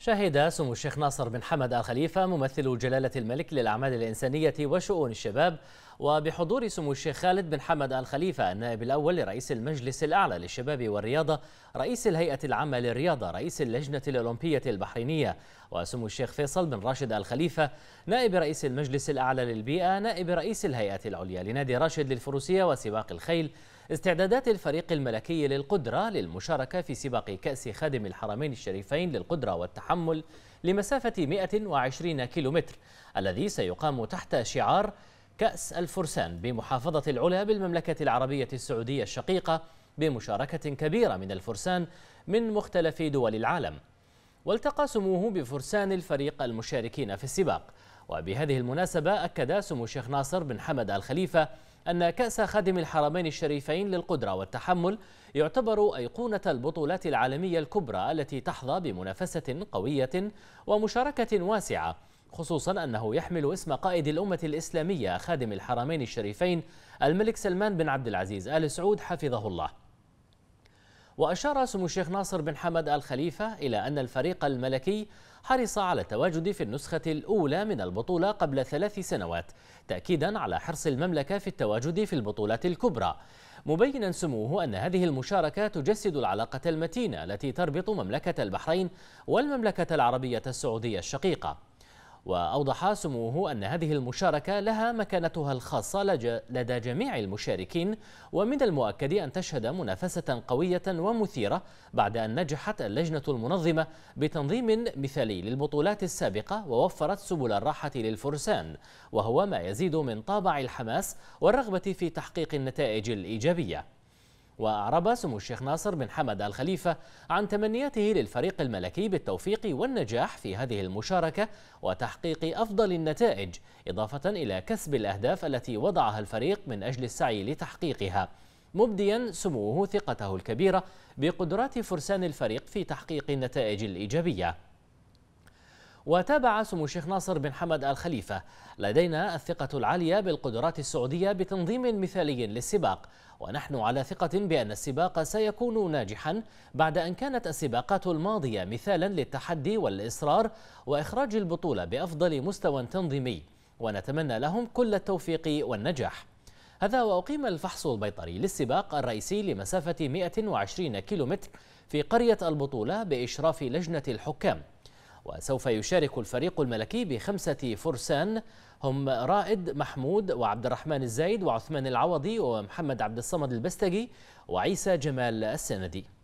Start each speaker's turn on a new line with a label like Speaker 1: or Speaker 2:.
Speaker 1: شهد سمو الشيخ ناصر بن حمد آل خليفة ممثل جلالة الملك للأعمال الإنسانية وشؤون الشباب وبحضور سمو الشيخ خالد بن حمد الخليفة النائب الأول لرئيس المجلس الأعلى للشباب والرياضة رئيس الهيئة العامة للرياضة رئيس اللجنة الأولمبية البحرينية وسمو الشيخ فيصل بن راشد الخليفة نائب رئيس المجلس الأعلى للبيئة نائب رئيس الهيئة العليا لنادي راشد للفروسية وسباق الخيل استعدادات الفريق الملكي للقدرة للمشاركة في سباق كأس خادم الحرمين الشريفين للقدرة والتحمل لمسافة 120 كيلومتر الذي سيقام تحت شعار كأس الفرسان بمحافظة العلا بالمملكة العربية السعودية الشقيقة بمشاركة كبيرة من الفرسان من مختلف دول العالم والتقى سموه بفرسان الفريق المشاركين في السباق وبهذه المناسبة أكد سمو الشيخ ناصر بن حمد الخليفة أن كأس خادم الحرمين الشريفين للقدرة والتحمل يعتبر أيقونة البطولات العالمية الكبرى التي تحظى بمنافسة قوية ومشاركة واسعة خصوصا أنه يحمل اسم قائد الأمة الإسلامية خادم الحرمين الشريفين الملك سلمان بن عبد العزيز آل سعود حفظه الله وأشار سمو الشيخ ناصر بن حمد الخليفة إلى أن الفريق الملكي حرص على التواجد في النسخة الأولى من البطولة قبل ثلاث سنوات تأكيدا على حرص المملكة في التواجد في البطولة الكبرى مبينا سموه أن هذه المشاركة تجسد العلاقة المتينة التي تربط مملكة البحرين والمملكة العربية السعودية الشقيقة وأوضح سموه أن هذه المشاركة لها مكانتها الخاصة لدى جميع المشاركين ومن المؤكد أن تشهد منافسة قوية ومثيرة بعد أن نجحت اللجنة المنظمة بتنظيم مثالي للبطولات السابقة ووفرت سبل الراحة للفرسان وهو ما يزيد من طابع الحماس والرغبة في تحقيق النتائج الإيجابية وأعرب سمو الشيخ ناصر بن حمد الخليفة عن تمنياته للفريق الملكي بالتوفيق والنجاح في هذه المشاركة وتحقيق أفضل النتائج إضافة إلى كسب الأهداف التي وضعها الفريق من أجل السعي لتحقيقها مبديا سموه ثقته الكبيرة بقدرات فرسان الفريق في تحقيق النتائج الإيجابية وتابع سمو الشيخ ناصر بن حمد آل خليفة لدينا الثقة العالية بالقدرات السعودية بتنظيم مثالي للسباق ونحن على ثقة بأن السباق سيكون ناجحا بعد أن كانت السباقات الماضية مثالا للتحدي والإصرار وإخراج البطولة بأفضل مستوى تنظيمي ونتمنى لهم كل التوفيق والنجاح هذا وأقيم الفحص البيطري للسباق الرئيسي لمسافة 120 كيلومتر في قرية البطولة بإشراف لجنة الحكام وسوف يشارك الفريق الملكي بخمسة فرسان هم رائد محمود وعبد الرحمن الزايد وعثمان العوضي ومحمد عبد الصمد البستجي وعيسى جمال السندي